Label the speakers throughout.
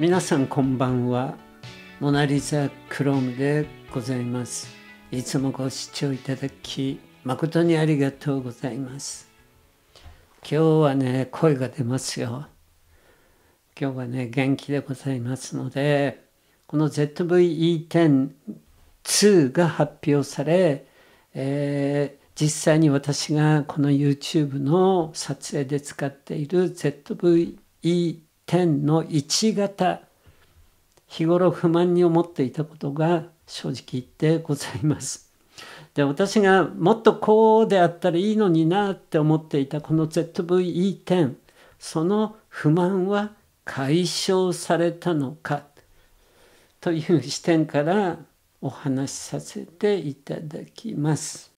Speaker 1: 皆さんこんばんはモナリザクロームでございますいつもご視聴いただき誠にありがとうございます今日はね声が出ますよ今日はね元気でございますのでこの ZVE10.2 が発表され、えー、実際に私がこの YouTube の撮影で使っている ZVE10 天の一型日頃不満に思っていたことが正直言ってございます。で私がもっとこうであったらいいのになって思っていたこの ZVE10 その不満は解消されたのかという視点からお話しさせていただきます。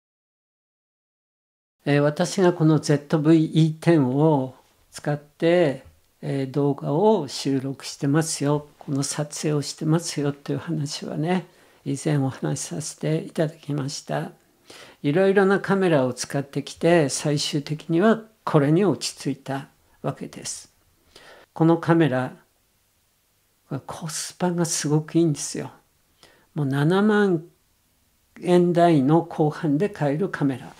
Speaker 1: え私がこの ZVE10 を使ってえ動画を収録してますよこの撮影をしてますよという話はね以前お話しさせていただきましたいろいろなカメラを使ってきて最終的にはこれに落ち着いたわけですこのカメラコスパがすごくいいんですよもう7万円台の後半で買えるカメラ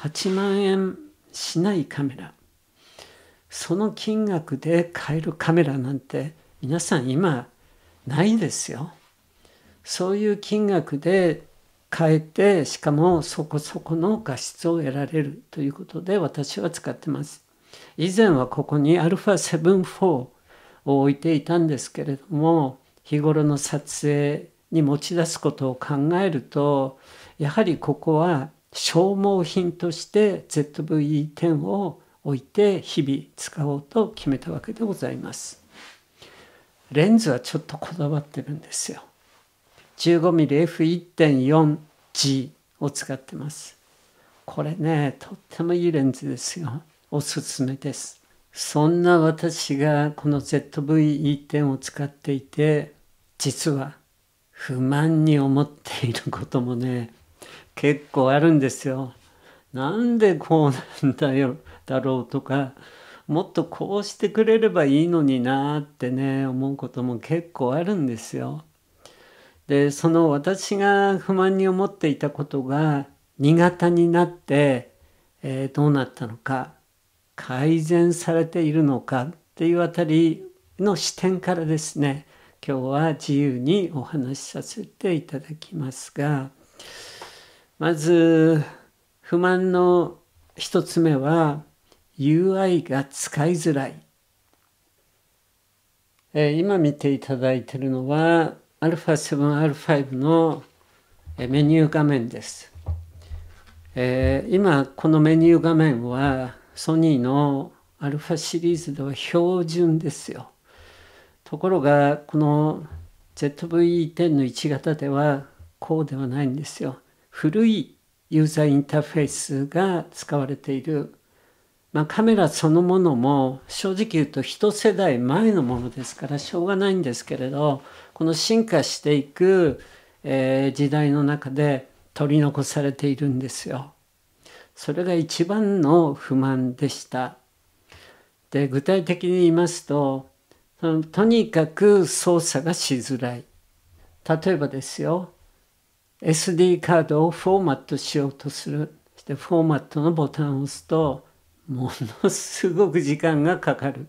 Speaker 1: 8万円しないカメラその金額で買えるカメラなんて皆さん今ないですよ。そういう金額で買えてしかもそこそこの画質を得られるということで私は使ってます。以前はここに α7-4 を置いていたんですけれども日頃の撮影に持ち出すことを考えるとやはりここは消耗品として ZVE10 を置いて日々使おうと決めたわけでございますレンズはちょっとこだわってるんですよ 15mmF1.4G を使ってますこれねとってもいいレンズですよおすすめですそんな私がこの ZV-E10 を使っていて実は不満に思っていることもね結構あるんですよなんでこうなんだよだろうとかもっとこうしてくれればいいのになってね思うことも結構あるんですよ。でその私が不満に思っていたことが新潟になって、えー、どうなったのか改善されているのかっていうあたりの視点からですね今日は自由にお話しさせていただきますがまず不満の一つ目は UI が使いづらい。えー、今見ていただいているのは α7R5 のメニュー画面です。えー、今このメニュー画面はソニーの α シリーズでは標準ですよ。ところがこの ZVE10 の1型ではこうではないんですよ。古いユーザーインターフェースが使われているまあ、カメラそのものも正直言うと一世代前のものですからしょうがないんですけれどこの進化していく、えー、時代の中で取り残されているんですよ。それが一番の不満でした。で具体的に言いますととにかく操作がしづらい。例えばですよ SD カードをフォーマットしようとする。してフォーマットのボタンを押すとものすごく時間がかかる。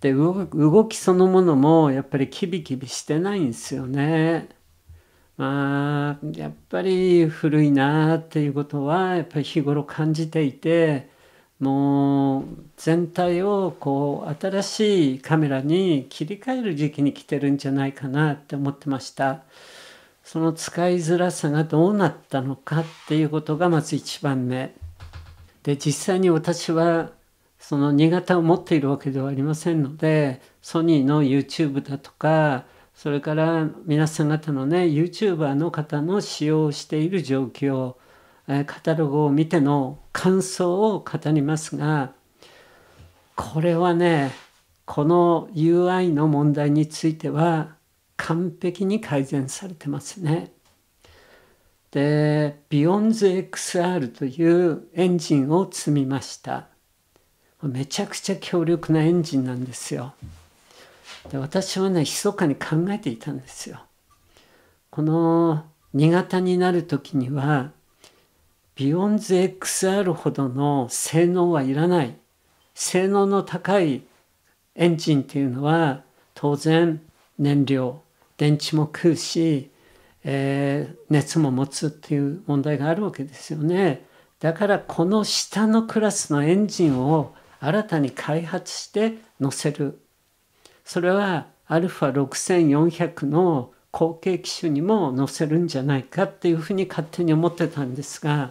Speaker 1: で動きそのものもやっぱりキビキビしてないんですよね。まあやっぱり古いなっていうことはやっぱり日頃感じていてもう全体をこう新しいカメラに切り替える時期に来てるんじゃないかなって思ってました。その使いづらさがどうなったのかっていうことがまず1番目。で実際に私はその新潟を持っているわけではありませんのでソニーの YouTube だとかそれから皆さん方のね YouTuber の方の使用している状況カタログを見ての感想を語りますがこれはねこの UI の問題については完璧に改善されてますね。で、ビヨンズ XR というエンジンを積みました。めちゃくちゃ強力なエンジンなんですよ。で私はね、密かに考えていたんですよ。この2型になる時には、ビヨンズ XR ほどの性能はいらない。性能の高いエンジンっていうのは、当然燃料、電池も食うし、えー、熱も持つっていう問題があるわけですよね。だからこの下のクラスのエンジンを新たに開発して乗せる。それは α6400 の後継機種にも載せるんじゃないかっていうふうに勝手に思ってたんですが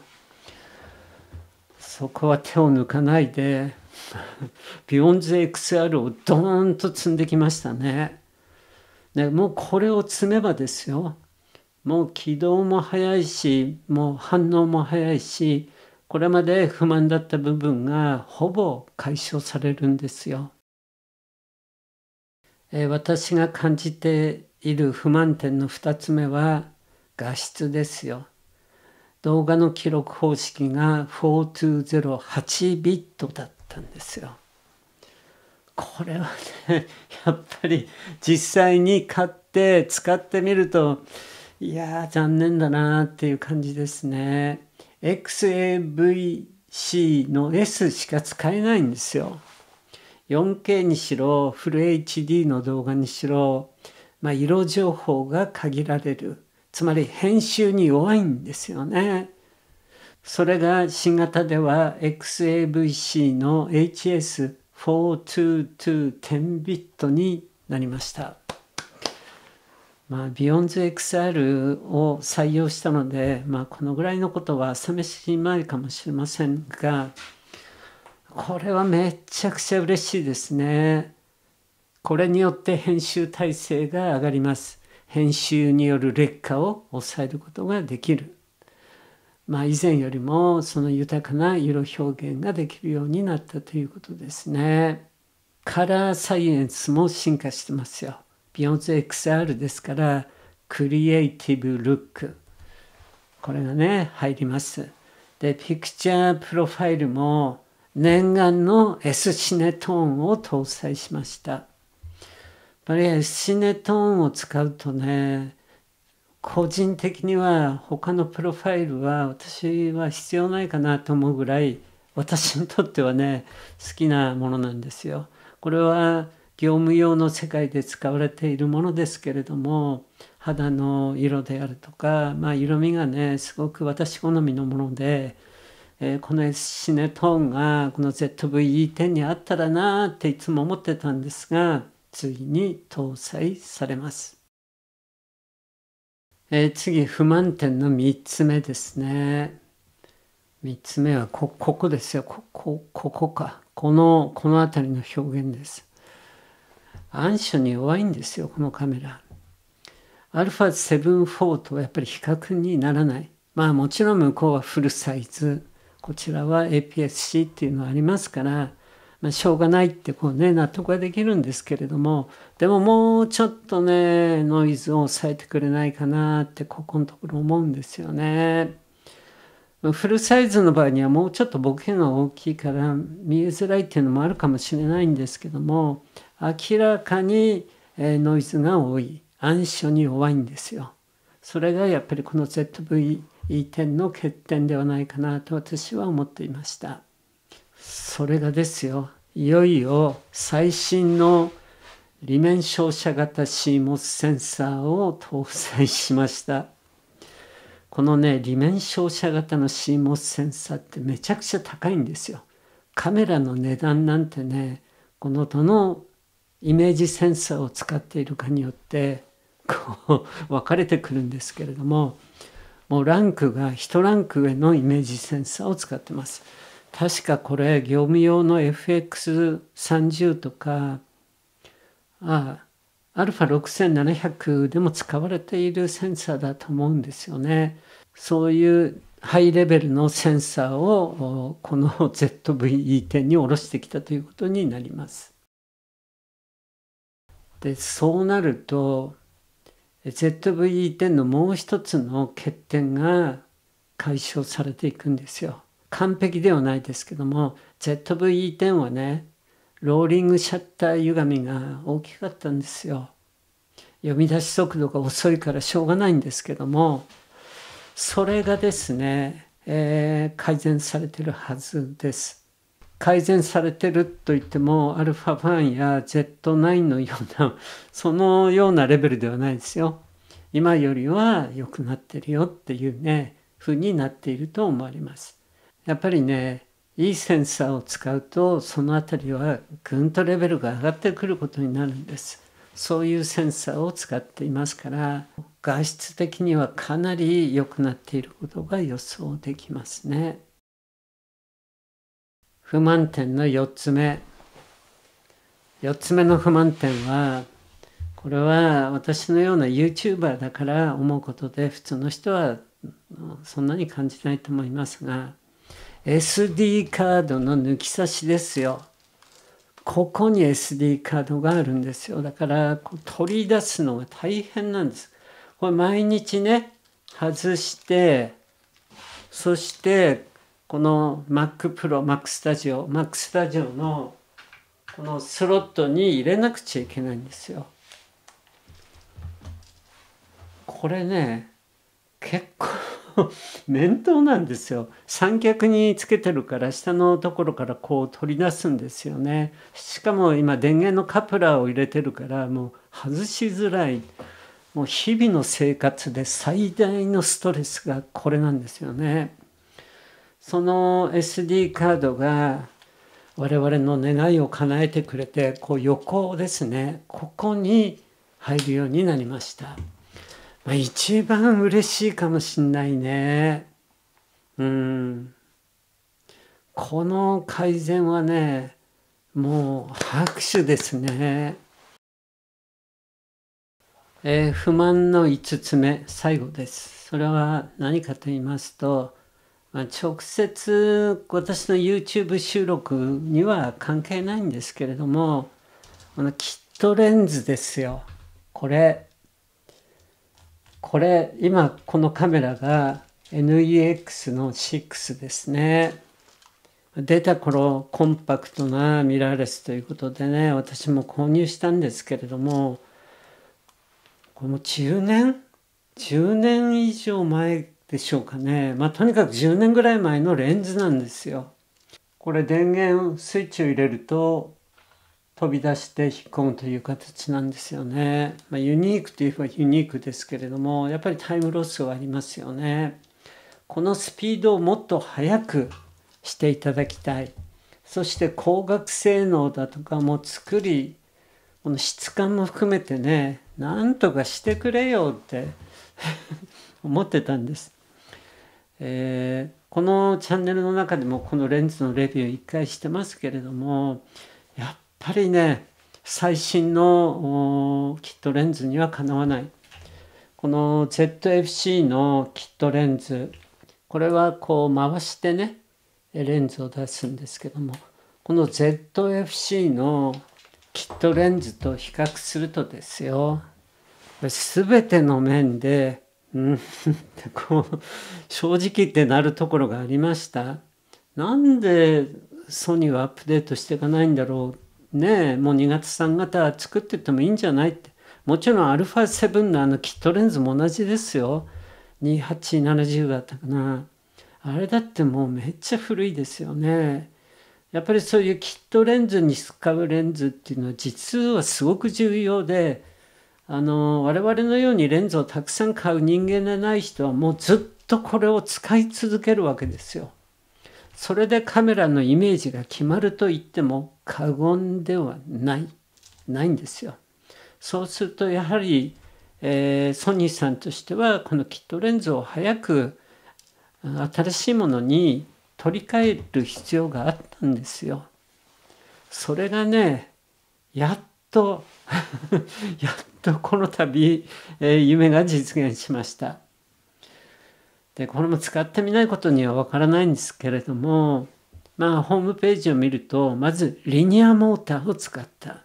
Speaker 1: そこは手を抜かないで ビヨンズ XR をドーンと積んできましたね。ねもうこれを積めばですよもう軌道も速いしもう反応も速いしこれまで不満だった部分がほぼ解消されるんですよ。えー、私が感じている不満点の2つ目は画質ですよ。動画の記録方式が4208ビットだったんですよ。これはねやっぱり実際に買って使ってみるといやー残念だなっていう感じですね XAVC の S しか使えないんですよ 4K にしろフル HD の動画にしろ、まあ、色情報が限られるつまり編集に弱いんですよねそれが新型では XAVC の HS42210 ビットになりました。まあ、ビヨンズ XR を採用したので、まあ、このぐらいのことは朝ま前かもしれませんが、これはめちゃくちゃ嬉しいですね。これによって編集体制が上がります。編集による劣化を抑えることができる。まあ、以前よりもその豊かな色表現ができるようになったということですね。カラーサイエンスも進化してますよ。ビヨンセ XR ですからクリエイティブルックこれがね入りますでピクチャープロファイルも念願の S シネトーンを搭載しましたやっぱり S シネトーンを使うとね個人的には他のプロファイルは私は必要ないかなと思うぐらい私にとってはね好きなものなんですよ。これは業務用の世界で使われているものですけれども肌の色であるとか、まあ、色味がねすごく私好みのもので、えー、このシネトーンがこの ZVE10 にあったらなっていつも思ってたんですがついに搭載されます。えー、次不満点の3つ目ですね。3つ目はこここですよここここかこのこの辺りの表現です。暗所に弱いんですよこのカメラ。α7-4 とはやっぱり比較にならない。まあもちろん向こうはフルサイズこちらは APS-C っていうのはありますから、まあ、しょうがないってこうね納得はできるんですけれどもでももうちょっとねノイズを抑えてくれないかなってここのところ思うんですよね。フルサイズの場合にはもうちょっとボケが大きいから見えづらいっていうのもあるかもしれないんですけども明らかにノイズが多い暗所に弱いんですよそれがやっぱりこの ZVE10 の欠点ではないかなと私は思っていましたそれがですよいよいよ最新の裏面照射型 CMOS センサーを搭載しましたこのね裏面照射型の CMOS センサーってめちゃくちゃ高いんですよカメラの値段なんてねこのどのイメージセンサーを使っているかによってこう 分かれてくるんですけれどももうランクが1ランク上のイメージセンサーを使ってます。確かこれ業務用の FX30 とかあアルファ6700でも使われているセンサーだと思うんですよね。そういうハイレベルのセンサーをこの ZVE10 に下ろしてきたということになります。でそうなると ZVE10 のもう一つの欠点が解消されていくんですよ。完璧ではないですけども ZVE10 はねローリングシャッター歪みが大きかったんですよ。読み出し速度が遅いからしょうがないんですけどもそれがですね、えー、改善されてるはずです。改善されてると言っても、アルファ1や Z9 のような、そのようなレベルではないですよ。今よりは良くなってるよっていうね、風になっていると思われます。やっぱりね、いいセンサーを使うと、その辺りはぐんとレベルが上がってくることになるんです。そういうセンサーを使っていますから、画質的にはかなり良くなっていることが予想できますね。不満点の4つ目4つ目の不満点はこれは私のような YouTuber だから思うことで普通の人はそんなに感じないと思いますが SD カードの抜き差しですよここに SD カードがあるんですよだから取り出すのが大変なんですこれ毎日ね外してそしてこの Mac Pro、Mac Studio、Mac Studio のこのスロットに入れなくちゃいけないんですよ。これね、結構 面倒なんですよ。三脚につけてるから下のところからこう取り出すんですよね。しかも今電源のカプラーを入れてるからもう外しづらい。もう日々の生活で最大のストレスがこれなんですよね。その SD カードが我々の願いを叶えてくれてこう横ですねここに入るようになりました、まあ、一番嬉しいかもしんないねうんこの改善はねもう拍手ですね、えー、不満の5つ目最後ですそれは何かと言いますと直接私の YouTube 収録には関係ないんですけれどもこのキットレンズですよこれこれ今このカメラが NEX の6ですね出た頃コンパクトなミラーレスということでね私も購入したんですけれどもこの10年10年以上前でしょうかね。まあ、とにかく10年ぐらい前のレンズなんですよ。これ電源スイッチを入れると飛び出して引っ込むという形なんですよね。まあ、ユニークといえばユニークですけれども、やっぱりタイムロスはありますよね。このスピードをもっと速くしていただきたい。そして光学性能だとかも作り、この質感も含めてね、なんとかしてくれよって 思ってたんです。えー、このチャンネルの中でもこのレンズのレビュー1回してますけれどもやっぱりね最新のキットレンズにはかなわないこの ZFC のキットレンズこれはこう回してねレンズを出すんですけどもこの ZFC のキットレンズと比較するとですよ全ての面でうん こう正直ってなるところがありましたなんでソニーはアップデートしていかないんだろうねえもう2月3は作っててもいいんじゃないってもちろん α7 のあのキットレンズも同じですよ2870だったかなあれだってもうめっちゃ古いですよねやっぱりそういうキットレンズに使うレンズっていうのは実はすごく重要であの我々のようにレンズをたくさん買う人間でない人はもうずっとこれを使い続けるわけですよ。それでカメラのイメージが決まると言っても過言ではないないんですよ。そうするとやはり、えー、ソニーさんとしてはこのキットレンズを早く新しいものに取り替える必要があったんですよ。それがねやっと やっとこの度、えー、夢が実現しました。で、これも使ってみないことにはわからないんですけれども、まあ、ホームページを見ると、まずリニアモーターを使った。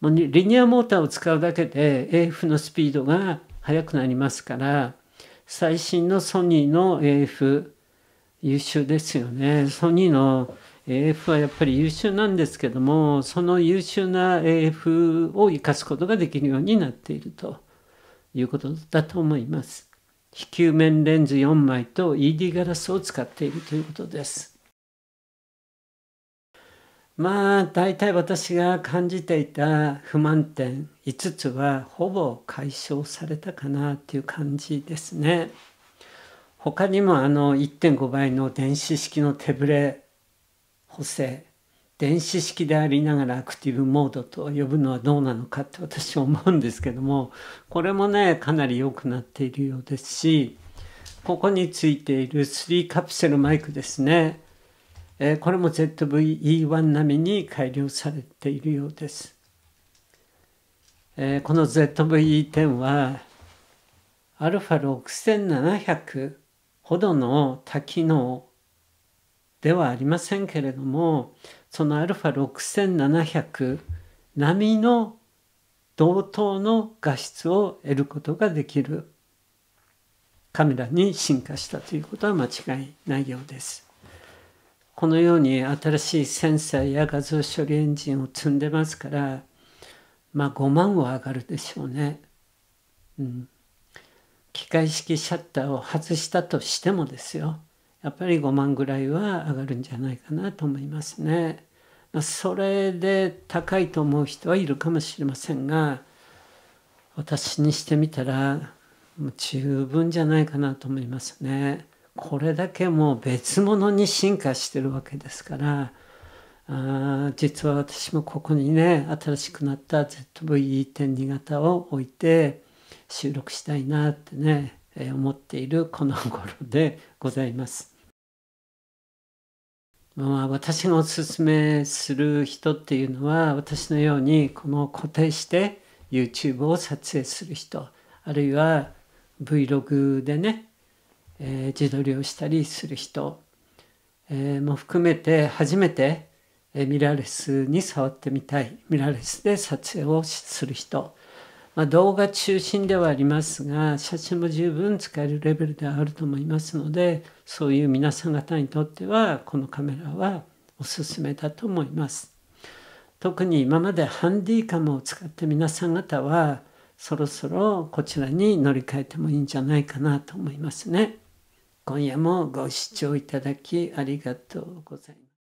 Speaker 1: もうリニアモーターを使うだけで AF のスピードが速くなりますから、最新のソニーの AF、優秀ですよね。ソニーの AF はやっぱり優秀なんですけどもその優秀な AF を生かすことができるようになっているということだと思います非球面レンズ4枚と ED ガラスを使っているということですまあ大体私が感じていた不満点5つはほぼ解消されたかなという感じですね他にもあの1.5倍の電子式の手ぶれ補正電子式でありながらアクティブモードと呼ぶのはどうなのかって私は思うんですけどもこれもねかなり良くなっているようですしここについている3カプセルマイクですね、えー、これも ZVE1 並みに改良されているようです、えー、この ZVE10 は α6700 ほどの多機能ではありませんけれどもそのアルファ6 7 0 0並みの同等の画質を得ることができるカメラに進化したということは間違いないようです。このように新しいセンサーや画像処理エンジンを積んでますからまあ5万は上がるでしょうね。うん、機械式シャッターを外したとしてもですよやっぱり5万ぐらいは上がるんじゃないかなと思いますね。まあ、それで高いと思う人はいるかもしれませんが私にしてみたらもう十分じゃないかなと思いますね。これだけもう別物に進化してるわけですからあ実は私もここにね新しくなった ZVE.2 型を置いて収録したいなってね思っているこの頃でございます。私がおすすめする人っていうのは私のようにこの固定して YouTube を撮影する人あるいは Vlog でね、えー、自撮りをしたりする人、えー、も含めて初めてミラーレスに触ってみたいミラーレスで撮影をする人まあ、動画中心ではありますが写真も十分使えるレベルではあると思いますのでそういう皆さん方にとってはこのカメラはおすすめだと思います。特に今までハンディカムを使って皆さん方はそろそろこちらに乗り換えてもいいんじゃないかなと思いますね。今夜もご視聴いただきありがとうございます。